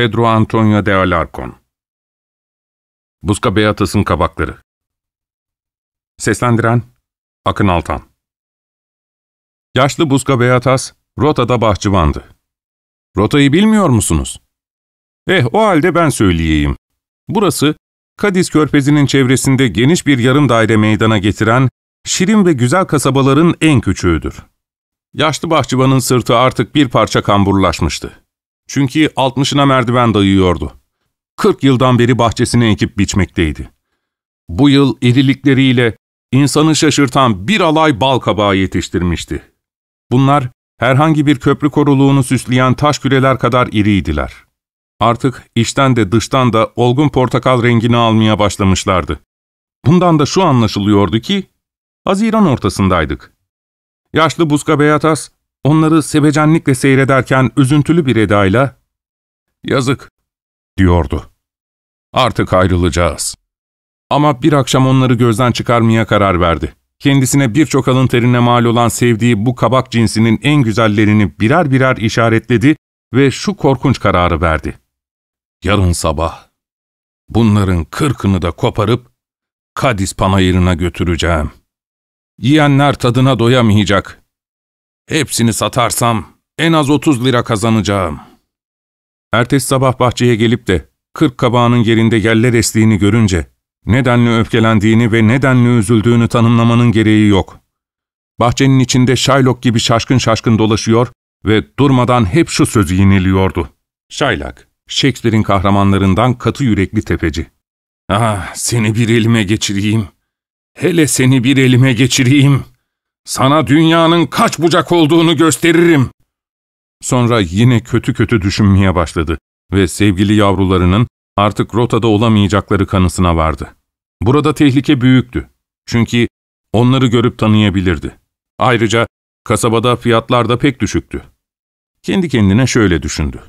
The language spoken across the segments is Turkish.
Pedro Antonio de Alarcon Buzka Beatas'ın Kabakları Seslendiren Akın Altan Yaşlı Buzka Beatas, rotada bahçıvandı. Rotayı bilmiyor musunuz? Eh o halde ben söyleyeyim. Burası, Kadiz Körfezi'nin çevresinde geniş bir yarım daire meydana getiren, şirin ve güzel kasabaların en küçüğüdür. Yaşlı bahçıvanın sırtı artık bir parça kamburlaşmıştı. Çünkü altmışına merdiven dayıyordu. Kırk yıldan beri bahçesini ekip biçmekteydi. Bu yıl irilikleriyle insanı şaşırtan bir alay bal kabağı yetiştirmişti. Bunlar herhangi bir köprü koruluğunu süsleyen taş küreler kadar iriydiler. Artık içten de dıştan da olgun portakal rengini almaya başlamışlardı. Bundan da şu anlaşılıyordu ki, Haziran ortasındaydık. Yaşlı Buska Beyatas, Onları sevecenlikle seyrederken üzüntülü bir edayla ''Yazık'' diyordu. ''Artık ayrılacağız.'' Ama bir akşam onları gözden çıkarmaya karar verdi. Kendisine birçok alın terine mal olan sevdiği bu kabak cinsinin en güzellerini birer birer işaretledi ve şu korkunç kararı verdi. Yarın sabah bunların kırkını da koparıp Kadis panayırına götüreceğim. Yiyenler tadına doyamayacak Hepsini satarsam en az 30 lira kazanacağım. Ertesi sabah bahçeye gelip de 40 kabağının yerinde yelle destiğini görünce nedenli öfkelendiğini ve nedenli üzüldüğünü tanımlamanın gereği yok. Bahçenin içinde Shylock gibi şaşkın şaşkın dolaşıyor ve durmadan hep şu sözü yeniliyordu. Shylock, Shakespeare'in kahramanlarından katı yürekli tefeci. Ah seni bir elime geçireyim. Hele seni bir elime geçireyim.'' Sana dünyanın kaç bucak olduğunu gösteririm. Sonra yine kötü kötü düşünmeye başladı ve sevgili yavrularının artık rotada olamayacakları kanısına vardı. Burada tehlike büyüktü. Çünkü onları görüp tanıyabilirdi. Ayrıca kasabada fiyatlar da pek düşüktü. Kendi kendine şöyle düşündü.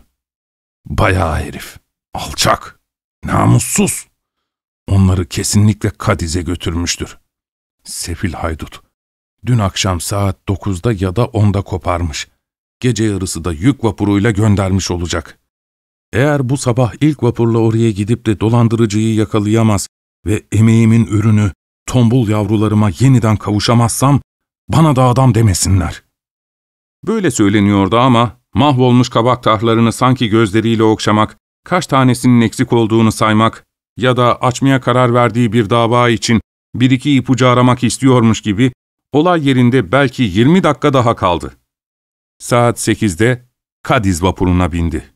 Bayağı herif, alçak, namussuz. Onları kesinlikle Kadiz'e götürmüştür. Sefil haydut. Dün akşam saat 9'da ya da 10'da koparmış. Gece yarısı da yük vapuruyla göndermiş olacak. Eğer bu sabah ilk vapurla oraya gidip de dolandırıcıyı yakalayamaz ve emeğimin ürünü tombul yavrularıma yeniden kavuşamazsam bana da adam demesinler. Böyle söyleniyordu ama mahvolmuş kabak tahlarını sanki gözleriyle okşamak, kaç tanesinin eksik olduğunu saymak ya da açmaya karar verdiği bir dava için bir iki ipucu aramak istiyormuş gibi Olay yerinde belki 20 dakika daha kaldı. Saat 8'de Kadiz vapuruna bindi.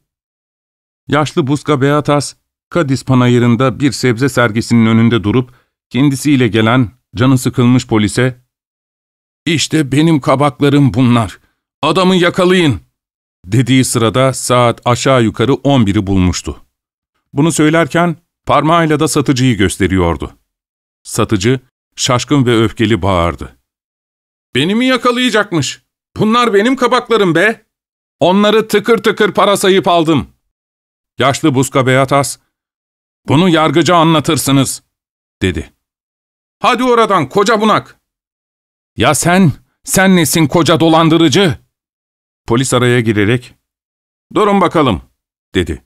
Yaşlı Buska Beatas, Kadiz panayırında bir sebze sergisinin önünde durup, kendisiyle gelen canı sıkılmış polise, ''İşte benim kabaklarım bunlar, adamı yakalayın.'' dediği sırada saat aşağı yukarı 11'i bulmuştu. Bunu söylerken parmağıyla da satıcıyı gösteriyordu. Satıcı şaşkın ve öfkeli bağırdı. Beni mi yakalayacakmış? Bunlar benim kabaklarım be. Onları tıkır tıkır para sayıp aldım. Yaşlı Buska Beyatas, bunu yargıca anlatırsınız, dedi. Hadi oradan koca bunak. Ya sen, sen nesin koca dolandırıcı? Polis araya girerek, durun bakalım, dedi.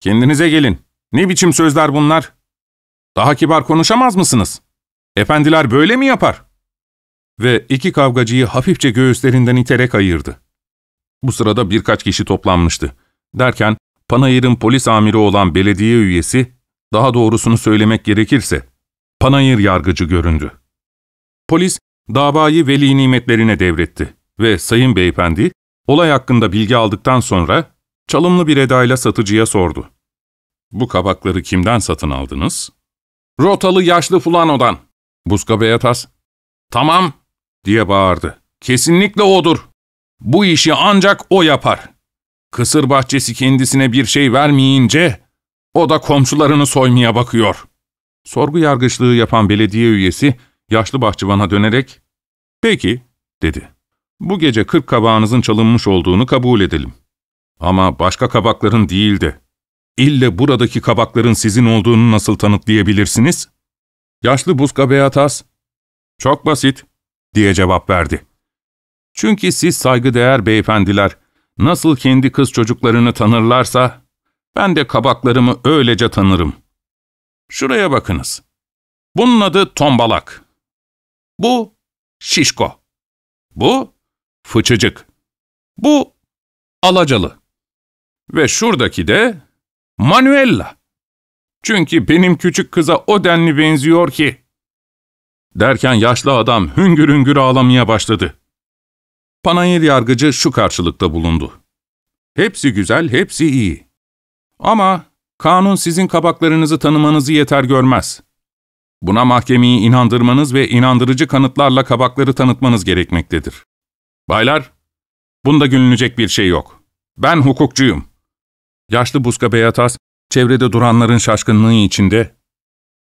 Kendinize gelin. Ne biçim sözler bunlar? Daha kibar konuşamaz mısınız? Efendiler böyle mi yapar? ve iki kavgacıyı hafifçe göğüslerinden iterek ayırdı. Bu sırada birkaç kişi toplanmıştı. Derken Panayır'ın polis amiri olan belediye üyesi, daha doğrusunu söylemek gerekirse Panayır yargıcı göründü. Polis davayı veli nimetlerine devretti ve sayın beyefendi olay hakkında bilgi aldıktan sonra çalımlı bir edayla satıcıya sordu. ''Bu kabakları kimden satın aldınız?'' ''Rotalı yaşlı fulanodan.'' Buska Beyatas. ''Tamam, diye bağırdı. Kesinlikle odur. Bu işi ancak o yapar. Kısır bahçesi kendisine bir şey vermeyince o da komşularını soymaya bakıyor. Sorgu yargıçlığı yapan belediye üyesi yaşlı bahçıvana dönerek ''Peki'' dedi. ''Bu gece kırk kabağınızın çalınmış olduğunu kabul edelim. Ama başka kabakların değildi. İlle buradaki kabakların sizin olduğunu nasıl tanıtlayabilirsiniz?'' Yaşlı Buska Beatas ''Çok basit diye cevap verdi. Çünkü siz saygıdeğer beyefendiler, nasıl kendi kız çocuklarını tanırlarsa, ben de kabaklarımı öylece tanırım. Şuraya bakınız. Bunun adı tombalak. Bu şişko. Bu fıçıcık. Bu alacalı. Ve şuradaki de Manuella. Çünkü benim küçük kıza o denli benziyor ki. Derken yaşlı adam hüngür hüngür ağlamaya başladı. Panayır yargıcı şu karşılıkta bulundu. Hepsi güzel, hepsi iyi. Ama kanun sizin kabaklarınızı tanımanızı yeter görmez. Buna mahkemeyi inandırmanız ve inandırıcı kanıtlarla kabakları tanıtmanız gerekmektedir. Baylar, bunda gülünecek bir şey yok. Ben hukukçuyum. Yaşlı Buska Beyatas, çevrede duranların şaşkınlığı içinde,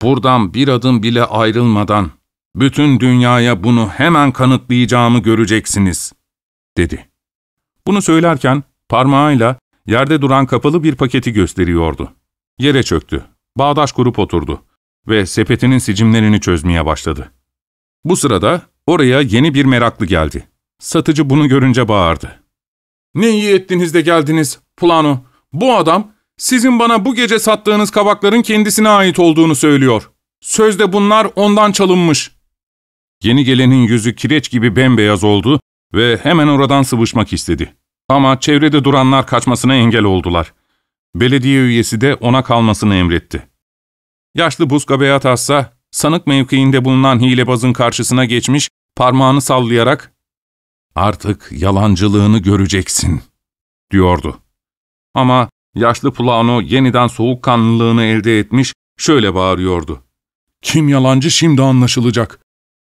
''Buradan bir adım bile ayrılmadan bütün dünyaya bunu hemen kanıtlayacağımı göreceksiniz, dedi. Bunu söylerken parmağıyla yerde duran kapalı bir paketi gösteriyordu. Yere çöktü, bağdaş kurup oturdu ve sepetinin sicimlerini çözmeye başladı. Bu sırada oraya yeni bir meraklı geldi. Satıcı bunu görünce bağırdı. ''Ne iyi ettiniz de geldiniz, Plano. Bu adam sizin bana bu gece sattığınız kabakların kendisine ait olduğunu söylüyor. Sözde bunlar ondan çalınmış.'' Yeni gelenin yüzü kireç gibi bembeyaz oldu ve hemen oradan sıvışmak istedi. Ama çevrede duranlar kaçmasına engel oldular. Belediye üyesi de ona kalmasını emretti. Yaşlı Buska Beyatas'a sanık mevkiinde bulunan hilebazın karşısına geçmiş parmağını sallayarak ''Artık yalancılığını göreceksin.'' diyordu. Ama yaşlı Plano yeniden soğukkanlılığını elde etmiş şöyle bağırıyordu. ''Kim yalancı şimdi anlaşılacak.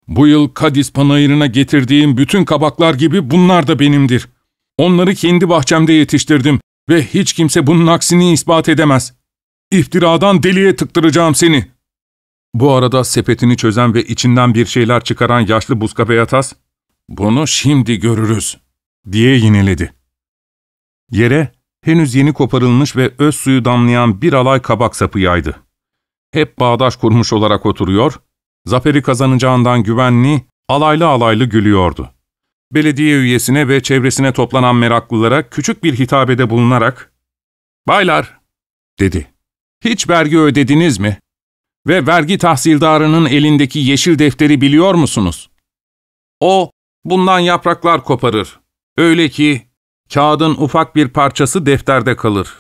Bu yıl Kadis panayırına getirdiğim bütün kabaklar gibi bunlar da benimdir. Onları kendi bahçemde yetiştirdim ve hiç kimse bunun aksini ispat edemez. İftiradan deliye tıktıracağım seni. Bu arada sepetini çözen ve içinden bir şeyler çıkaran yaşlı buzka beyatas ''Bunu şimdi görürüz.'' diye yeniledi. Yere henüz yeni koparılmış ve öz suyu damlayan bir alay kabak sapı yaydı. Hep bağdaş kurmuş olarak oturuyor, Zaferi kazanacağından güvenli, alaylı alaylı gülüyordu. Belediye üyesine ve çevresine toplanan meraklılara küçük bir hitabede bulunarak ''Baylar'' dedi. ''Hiç vergi ödediniz mi? Ve vergi tahsildarının elindeki yeşil defteri biliyor musunuz? O, bundan yapraklar koparır. Öyle ki kağıdın ufak bir parçası defterde kalır.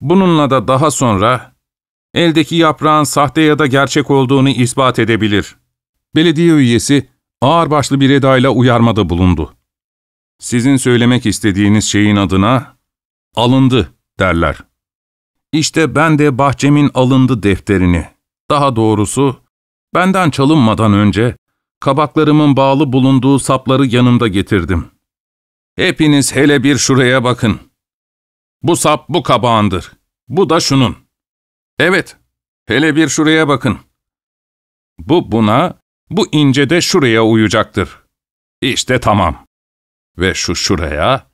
Bununla da daha sonra eldeki yaprağın sahte ya da gerçek olduğunu ispat edebilir. Belediye üyesi ağırbaşlı bir edayla uyarmada bulundu. Sizin söylemek istediğiniz şeyin adına alındı derler. İşte ben de bahçemin alındı defterini, daha doğrusu benden çalınmadan önce kabaklarımın bağlı bulunduğu sapları yanımda getirdim. Hepiniz hele bir şuraya bakın. Bu sap bu kabağındır, bu da şunun. Evet, hele bir şuraya bakın. Bu buna, bu ince de şuraya uyacaktır. İşte tamam. Ve şu şuraya,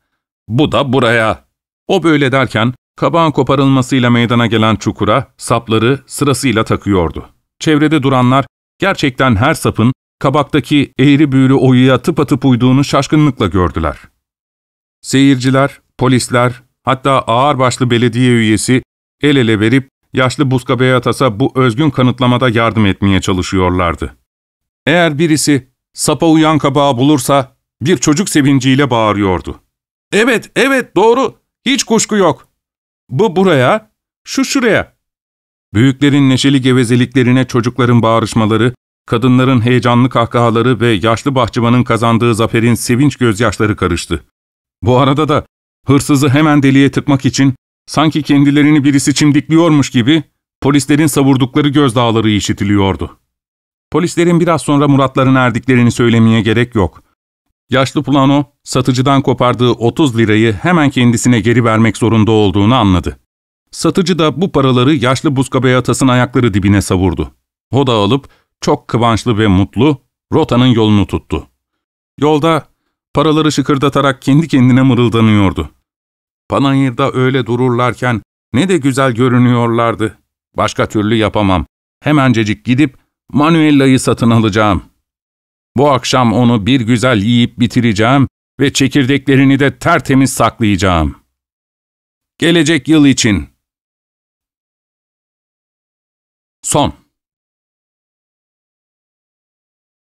bu da buraya. O böyle derken, kabağın koparılmasıyla meydana gelen çukura sapları sırasıyla takıyordu. Çevrede duranlar, gerçekten her sapın kabaktaki eğri büğrü oyuya tıpatıp uyduğunu şaşkınlıkla gördüler. Seyirciler, polisler, hatta ağırbaşlı belediye üyesi el ele verip yaşlı Buska Beyatas'a bu özgün kanıtlamada yardım etmeye çalışıyorlardı. Eğer birisi sapa uyan kabağı bulursa bir çocuk sevinciyle bağırıyordu. ''Evet, evet, doğru. Hiç kuşku yok. Bu buraya, şu şuraya.'' Büyüklerin neşeli gevezeliklerine çocukların bağırışmaları, kadınların heyecanlı kahkahaları ve yaşlı bahçıvanın kazandığı zaferin sevinç gözyaşları karıştı. Bu arada da hırsızı hemen deliye tıkmak için Sanki kendilerini birisi çimdikliyormuş gibi polislerin savurdukları gözdağları işitiliyordu. Polislerin biraz sonra Muratların erdiklerini söylemeye gerek yok. Yaşlı Plano, satıcıdan kopardığı 30 lirayı hemen kendisine geri vermek zorunda olduğunu anladı. Satıcı da bu paraları yaşlı Buzkabe atasın ayakları dibine savurdu. O da alıp çok kıvançlı ve mutlu rotanın yolunu tuttu. Yolda paraları şıkırdatarak kendi kendine mırıldanıyordu. Panayırda öyle dururlarken ne de güzel görünüyorlardı. Başka türlü yapamam. Hemencecik gidip Manuella'yı satın alacağım. Bu akşam onu bir güzel yiyip bitireceğim ve çekirdeklerini de tertemiz saklayacağım. Gelecek yıl için. Son